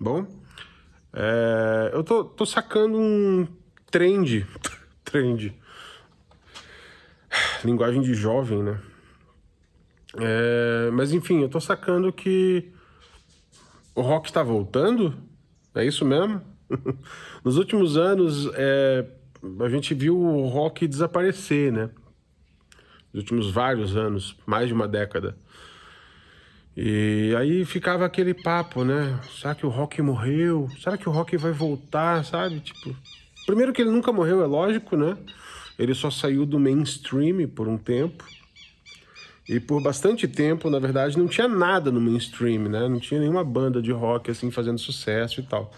bom? É, eu tô, tô sacando um trend, trend, linguagem de jovem, né? É, mas enfim, eu tô sacando que o rock está voltando, é isso mesmo? Nos últimos anos, é, a gente viu o rock desaparecer, né? Nos últimos vários anos, mais de uma década. E aí ficava aquele papo, né? Será que o Rock morreu? Será que o Rock vai voltar, sabe? Tipo, primeiro que ele nunca morreu, é lógico, né? Ele só saiu do mainstream por um tempo. E por bastante tempo, na verdade, não tinha nada no mainstream, né? Não tinha nenhuma banda de rock assim fazendo sucesso e tal.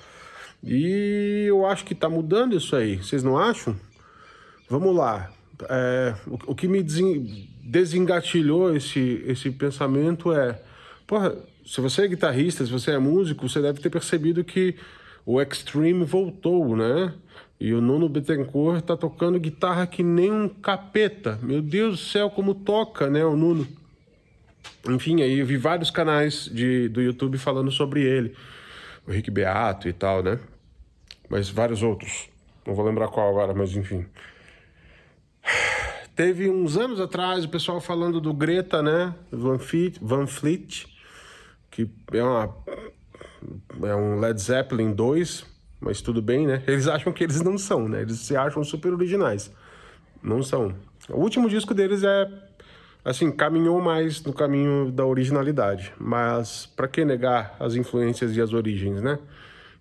E eu acho que tá mudando isso aí. Vocês não acham? Vamos lá. É, o, o, que me desengatilhou esse, esse pensamento é Porra, se você é guitarrista, se você é músico, você deve ter percebido que o Extreme voltou, né? E o Nuno Bettencourt tá tocando guitarra que nem um capeta. Meu Deus do céu, como toca, né, o Nuno. Enfim, aí eu vi vários canais de, do YouTube falando sobre ele. O Rick Beato e tal, né? Mas vários outros. Não vou lembrar qual agora, mas enfim. Teve uns anos atrás o pessoal falando do Greta, né? Van Fleet, Van Fleet que é uma é um Led Zeppelin 2, mas tudo bem, né? Eles acham que eles não são, né? Eles se acham super originais. Não são. O último disco deles é assim, caminhou mais no caminho da originalidade, mas para que negar as influências e as origens, né?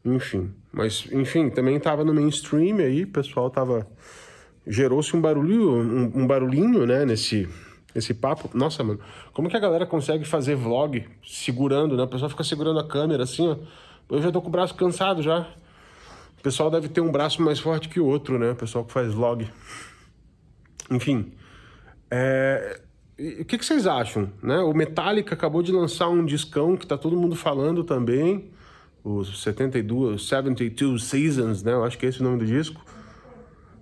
Enfim, mas enfim, também tava no mainstream aí, o pessoal tava gerou-se um barulho, um, um barulhinho, né, nesse esse papo. Nossa, mano, como que a galera consegue fazer vlog segurando, né? O pessoal fica segurando a câmera assim, ó. Eu já tô com o braço cansado já. O pessoal deve ter um braço mais forte que o outro, né? O pessoal que faz vlog. Enfim. É... O que, que vocês acham? Né? O Metallica acabou de lançar um discão que tá todo mundo falando também. Os 72, 72 Seasons, né? Eu acho que é esse o nome do disco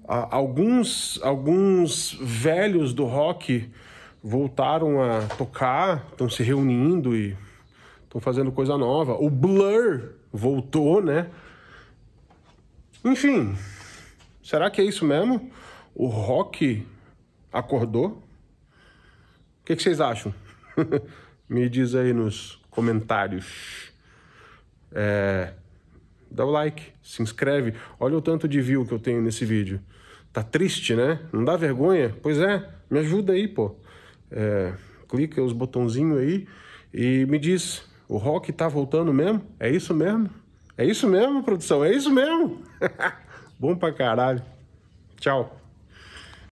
alguns, alguns velhos do rock voltaram a tocar, estão se reunindo e estão fazendo coisa nova. O Blur voltou, né? Enfim, será que é isso mesmo? O rock acordou? O que, que vocês acham? Me diz aí nos comentários. É, dá o like, se inscreve. Olha o tanto de view que eu tenho nesse vídeo. Tá triste, né? Não dá vergonha? Pois é, me ajuda aí, pô. É, clica os botãozinhos aí e me diz, o rock tá voltando mesmo? É isso mesmo? É isso mesmo, produção? É isso mesmo? Bom pra caralho. Tchau.